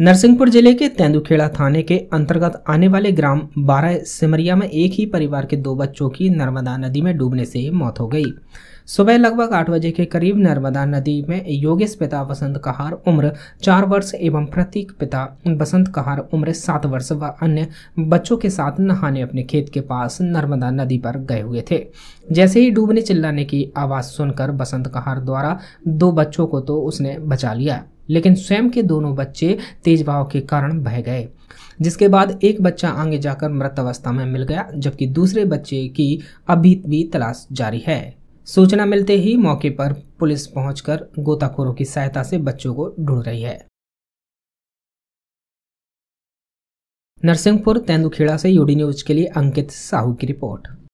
नरसिंहपुर जिले के तेंदुखेड़ा थाने के अंतर्गत आने वाले ग्राम बारह सिमरिया में एक ही परिवार के दो बच्चों की नर्मदा नदी में डूबने से मौत हो गई सुबह लगभग आठ बजे के करीब नर्मदा नदी में योगेश पिता वसंत कहार उम्र चार वर्ष एवं प्रतीक पिता बसंत कहार उम्र सात वर्ष व अन्य बच्चों के साथ नहाने अपने खेत के पास नर्मदा नदी पर गए हुए थे जैसे ही डूबने चिल्लाने की आवाज़ सुनकर बसंत कहार द्वारा दो बच्चों को तो उसने बचा लिया लेकिन स्वयं के दोनों बच्चे तेज बहाव के कारण बह गए जिसके बाद एक बच्चा आगे जाकर मृत अवस्था में मिल गया जबकि दूसरे बच्चे की अभी भी तलाश जारी है सूचना मिलते ही मौके पर पुलिस पहुंचकर गोताखोरों की सहायता से बच्चों को ढूंढ रही है नरसिंहपुर तेंदुखेड़ा से यूडी न्यूज के लिए अंकित साहू की रिपोर्ट